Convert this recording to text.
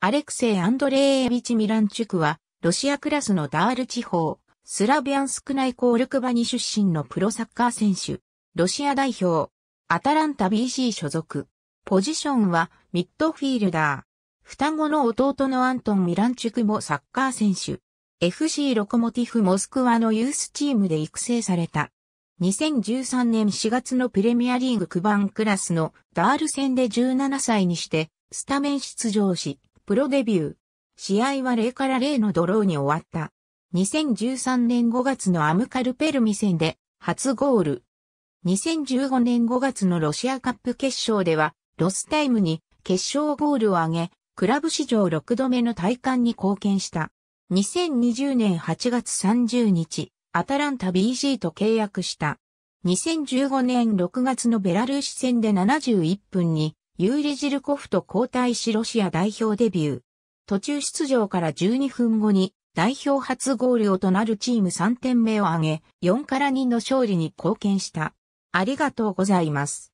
アレクセイ・アンドレーエビチ・ミランチュクは、ロシアクラスのダール地方、スラビアンスク内コールクバニ出身のプロサッカー選手、ロシア代表、アタランタ BC 所属。ポジションはミッドフィールダー。双子の弟のアントン・ミランチュクもサッカー選手。FC ロコモティフ・モスクワのユースチームで育成された。2013年4月のプレミアリーグ9番クラスのダール戦で17歳にしてスタメン出場し、プロデビュー。試合は0から0のドローに終わった。2013年5月のアムカルペルミ戦で初ゴール。2015年5月のロシアカップ決勝では、ロスタイムに決勝ゴールを挙げ、クラブ史上6度目の体感に貢献した。2020年8月30日、アタランタ BG と契約した。2015年6月のベラルーシ戦で71分にユーリ・ジルコフと交代しロシア代表デビュー。途中出場から12分後に代表初ゴールをとなるチーム3点目を挙げ、4から2の勝利に貢献した。ありがとうございます。